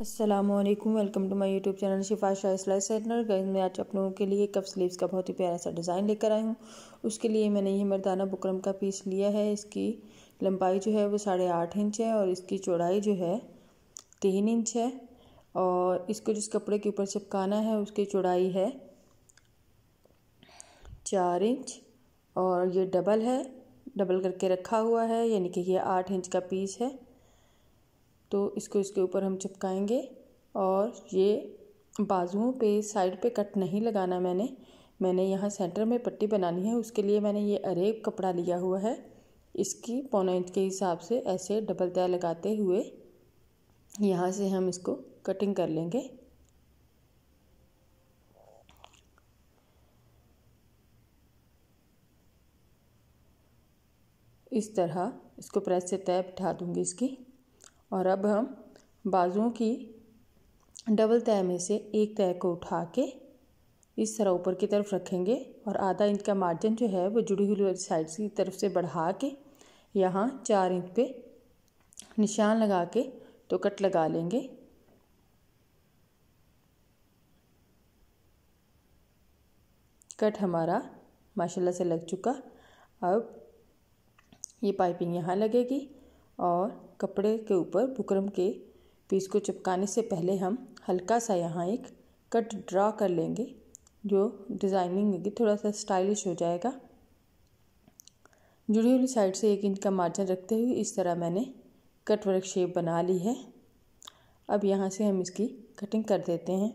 Aslam welcome to my YouTube channel Shifa Shah slice सेटनर गई मैं आज आप लोगों के लिए कप स्लीव्स का बहुत ही प्यारा सा डिज़ाइन लेकर आई हूँ उसके लिए मैंने ये मर्दाना बुकरम का पीस लिया है इसकी लंबाई जो है वो साढ़े आठ इंच है और इसकी चौड़ाई जो है तीन इंच है और इसको जिस कपड़े के ऊपर चिपकाना है उसकी चौड़ाई है चार इंच और ये डबल है डबल करके रखा हुआ है यानी कि यह आठ इंच का पीस है तो इसको इसके ऊपर हम चिपकाएंगे और ये बाजुओं पे साइड पे कट नहीं लगाना मैंने मैंने यहाँ सेंटर में पट्टी बनानी है उसके लिए मैंने ये अरेब कपड़ा लिया हुआ है इसकी पौना इंच के हिसाब से ऐसे डबल तय लगाते हुए यहाँ से हम इसको कटिंग कर लेंगे इस तरह इसको प्रेस से तय बिठा दूंगी इसकी और अब हम बाजुओं की डबल तय में से एक तय को उठा के इस तरह ऊपर की तरफ रखेंगे और आधा इंच का मार्जिन जो है वो जुड़ी हुई साइड की तरफ से बढ़ा के यहाँ चार इंच पे निशान लगा के तो कट लगा लेंगे कट हमारा माशाल्लाह से लग चुका अब ये पाइपिंग यहाँ लगेगी और कपड़े के ऊपर बुकरम के पीस को चिपकाने से पहले हम हल्का सा यहाँ एक कट ड्रा कर लेंगे जो डिज़ाइनिंग होगी थोड़ा सा स्टाइलिश हो जाएगा जुड़ी हुई साइड से एक इंच का मार्जिन रखते हुए इस तरह मैंने कट वर्क शेप बना ली है अब यहाँ से हम इसकी कटिंग कर देते हैं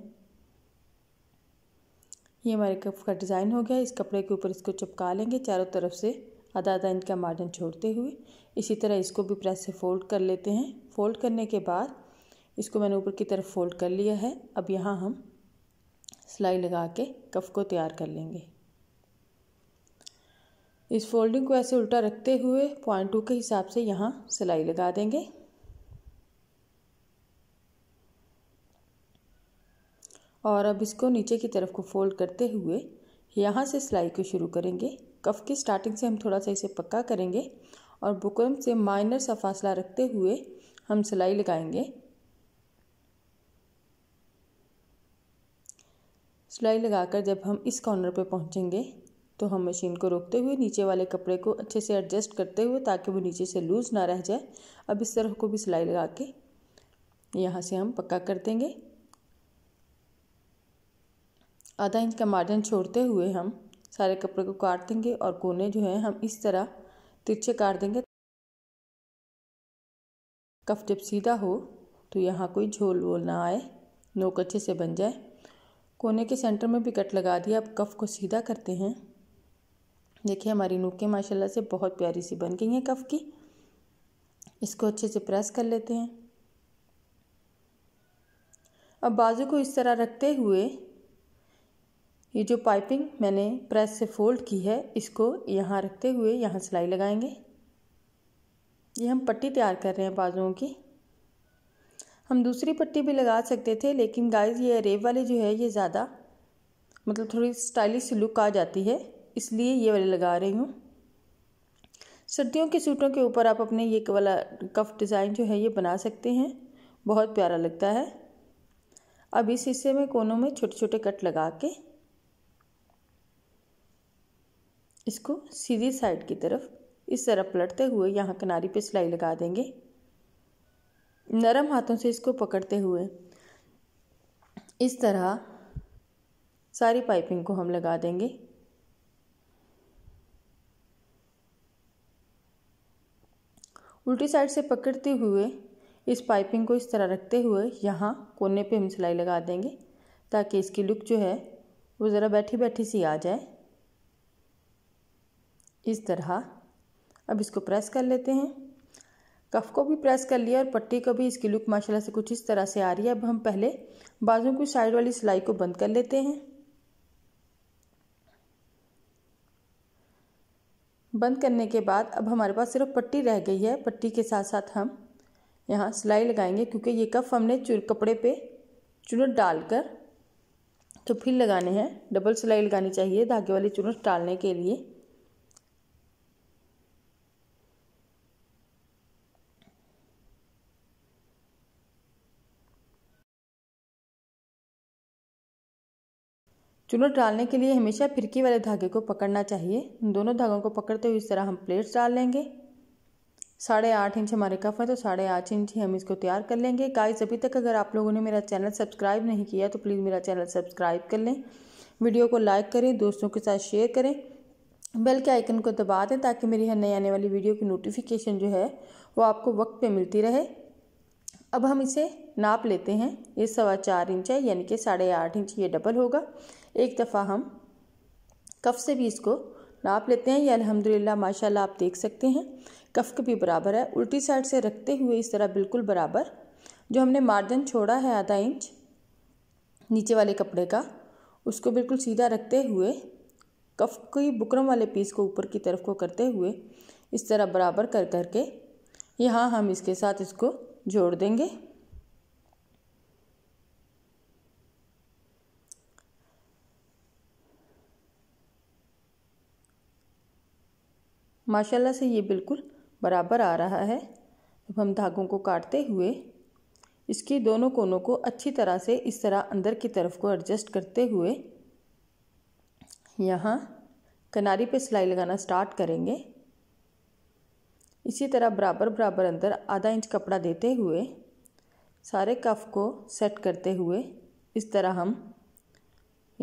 ये हमारे कप का डिज़ाइन हो गया इस कपड़े के ऊपर इसको चिपका लेंगे चारों तरफ से आधा इंच का मार्जिन छोड़ते हुए इसी तरह इसको भी प्रेस से फोल्ड कर लेते हैं फोल्ड करने के बाद इसको मैंने ऊपर की तरफ फोल्ड कर लिया है अब यहाँ हम सिलाई लगा के कफ को तैयार कर लेंगे इस फोल्डिंग को ऐसे उल्टा रखते हुए पॉइंट टू के हिसाब से यहाँ सिलाई लगा देंगे और अब इसको नीचे की तरफ को फोल्ड करते हुए यहाँ से सिलाई को शुरू करेंगे कफ की स्टार्टिंग से हम थोड़ा सा इसे पक्का करेंगे और बुकरम से माइनर सा फासला रखते हुए हम सिलाई लगाएंगे सिलाई लगाकर जब हम इस कॉर्नर पर पहुँचेंगे तो हम मशीन को रोकते हुए नीचे वाले कपड़े को अच्छे से एडजस्ट करते हुए ताकि वो नीचे से लूज़ ना रह जाए अब इस तरह को भी सिलाई लगा के यहाँ से हम पक्का कर देंगे आधा इंच का मार्जिन छोड़ते हुए हम सारे कपड़े को काट देंगे और कोने जो हैं हम इस तरह तिरछे काट देंगे कफ जब सीधा हो तो यहाँ कोई झोल वोल ना आए नोक अच्छे से बन जाए कोने के सेंटर में भी कट लगा दिया अब कफ को सीधा करते हैं देखिए हमारी नोकें माशाल्लाह से बहुत प्यारी सी बन गई हैं कफ की इसको अच्छे से प्रेस कर लेते हैं अब बाजू को इस तरह रखते हुए ये जो पाइपिंग मैंने प्रेस से फोल्ड की है इसको यहाँ रखते हुए यहाँ सिलाई लगाएंगे ये हम पट्टी तैयार कर रहे हैं बाजुओं की हम दूसरी पट्टी भी लगा सकते थे लेकिन गाइस ये रेब वाले जो है ये ज़्यादा मतलब थोड़ी स्टाइलिश लुक आ जाती है इसलिए ये वाले लगा रही हूँ सर्दियों के सूटों के ऊपर आप अपने ये वाला कफ डिज़ाइन जो है ये बना सकते हैं बहुत प्यारा लगता है अब इस हिस्से में कोनों में छोटे छोटे कट लगा के इसको सीधी साइड की तरफ इस तरह पलटते हुए यहाँ किनारी पे सिलाई लगा देंगे नरम हाथों से इसको पकड़ते हुए इस तरह सारी पाइपिंग को हम लगा देंगे उल्टी साइड से पकड़ते हुए इस पाइपिंग को इस तरह रखते हुए यहाँ कोने पे हम सिलाई लगा देंगे ताकि इसकी लुक जो है वो ज़रा बैठी बैठी सी आ जाए इस तरह अब इसको प्रेस कर लेते हैं कफ को भी प्रेस कर लिया और पट्टी को भी इसकी लुक माशाल्लाह से कुछ इस तरह से आ रही है अब हम पहले बाजू की साइड वाली सिलाई को बंद कर लेते हैं बंद करने के बाद अब हमारे पास सिर्फ पट्टी रह गई है पट्टी के साथ साथ हम यहाँ सिलाई लगाएंगे क्योंकि ये कफ हमने चुर कपड़े पे चुनट डालकर तो फिर लगाने हैं डबल सिलाई लगानी चाहिए धागे वाली चुनट डालने के लिए चुनट डालने के लिए हमेशा फिरकी वाले धागे को पकड़ना चाहिए दोनों धागों को पकड़ते हुए इस तरह हम प्लेट्स डाल लेंगे साढ़े आठ इंच हमारे कफ है तो साढ़े आठ इंच ही हम इसको तैयार कर लेंगे गाइस अभी तक अगर आप लोगों ने मेरा चैनल सब्सक्राइब नहीं किया तो प्लीज़ मेरा चैनल सब्सक्राइब कर लें वीडियो को लाइक करें दोस्तों के साथ शेयर करें बेल के आइकन को दबा दें ताकि मेरी हर नई आने वाली वीडियो की नोटिफिकेशन जो है वो आपको वक्त पर मिलती रहे अब हम इसे नाप लेते हैं ये सवा चार इंच है यानी कि साढ़े आठ इंच ये डबल होगा एक दफ़ा हम कफ से भी इसको नाप लेते हैं ये अल्हम्दुलिल्लाह माशाल्लाह आप देख सकते हैं कफ के भी बराबर है उल्टी साइड से रखते हुए इस तरह बिल्कुल बराबर जो हमने मार्जिन छोड़ा है आधा इंच नीचे वाले कपड़े का उसको बिल्कुल सीधा रखते हुए कफ की बुकरम वाले पीस को ऊपर की तरफ को करते हुए इस तरह बराबर कर कर के यहाँ हम इसके साथ इसको जोड़ देंगे माशाल्लाह से ये बिल्कुल बराबर आ रहा है अब हम धागों को काटते हुए इसके दोनों कोनों को अच्छी तरह से इस तरह अंदर की तरफ को एडजस्ट करते हुए यहाँ किनारी पे सिलाई लगाना स्टार्ट करेंगे इसी तरह बराबर बराबर अंदर आधा इंच कपड़ा देते हुए सारे कफ को सेट करते हुए इस तरह हम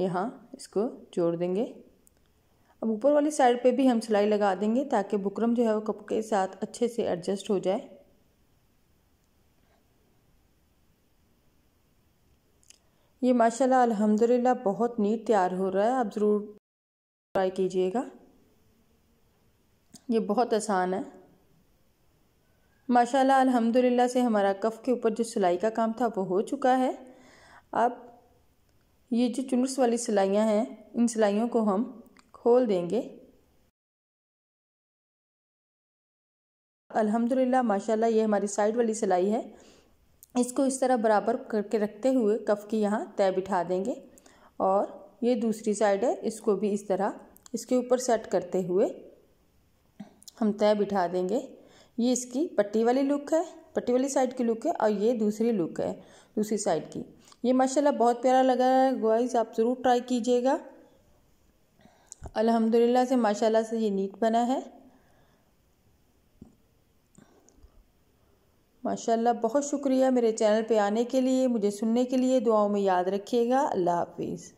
यहाँ इसको जोड़ देंगे अब ऊपर वाली साइड पे भी हम सिलाई लगा देंगे ताकि बुकरम जो है वो कप के साथ अच्छे से एडजस्ट हो जाए ये माशाल्लाह अल्हम्दुलिल्लाह बहुत नीट तैयार हो रहा है आप ज़रूर ट्राई कीजिएगा ये बहुत आसान है माशाल्लाह अल्हम्दुलिल्लाह से हमारा कफ़ के ऊपर जो सिलाई का काम था वो हो चुका है अब ये जो चुनस वाली सिलाइयाँ हैं इन सिलाइयों को हम खोल देंगे अल्हम्दुलिल्लाह माशाल्लाह ये हमारी साइड वाली सिलाई है इसको इस तरह बराबर करके रखते हुए कफ की यहाँ तय बिठा देंगे और ये दूसरी साइड है इसको भी इस तरह इसके ऊपर सेट करते हुए हम तय बिठा देंगे ये इसकी पट्टी वाली लुक है पट्टी वाली साइड की लुक है और ये दूसरी लुक है दूसरी साइड की ये माशाल्लाह बहुत प्यारा लगा है गाइस आप ज़रूर ट्राई कीजिएगा अल्हम्दुलिल्लाह से माशाल्लाह से ये नीट बना है माशाल्लाह बहुत शुक्रिया मेरे चैनल पे आने के लिए मुझे सुनने के लिए दुआओं में याद रखिएगा अल्लाह हाफिज़